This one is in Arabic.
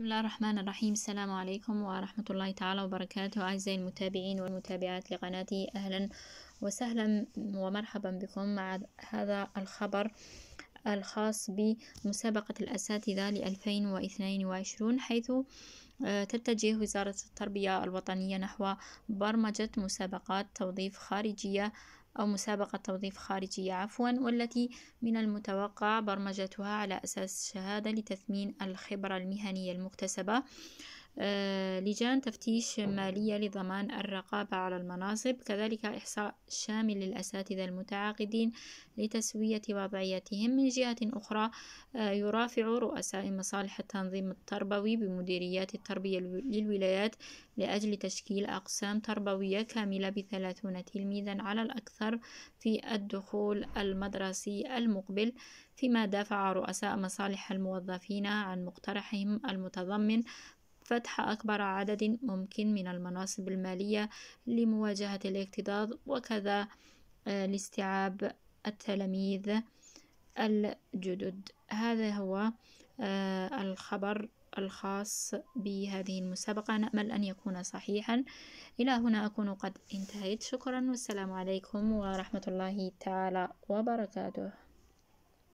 بسم الله الرحمن الرحيم السلام عليكم ورحمة الله تعالى وبركاته أعزائي المتابعين والمتابعات لقناتي أهلا وسهلا ومرحبا بكم مع هذا الخبر الخاص بمسابقة الأساتذة ل 2022 حيث تتجه وزارة التربية الوطنية نحو برمجة مسابقات توظيف خارجية أو مسابقة توظيف خارجية عفوا والتي من المتوقع برمجتها على أساس شهادة لتثمين الخبرة المهنية المكتسبة آه، لجان تفتيش مالية لضمان الرقابة على المناصب كذلك إحصاء شامل للأساتذة المتعاقدين لتسوية وضعيتهم من جهة أخرى آه، يرافع رؤساء مصالح التنظيم التربوي بمديريات التربية للولايات لأجل تشكيل أقسام تربوية كاملة بثلاثون تلميذا على الأكثر في الدخول المدرسي المقبل فيما دافع رؤساء مصالح الموظفين عن مقترحهم المتضمن فتح أكبر عدد ممكن من المناصب المالية لمواجهة الاكتضاض وكذا آه، لاستيعاب التلاميذ الجدد هذا هو آه، الخبر الخاص بهذه المسابقة نأمل أن يكون صحيحا إلى هنا أكون قد انتهيت شكرا والسلام عليكم ورحمة الله تعالى وبركاته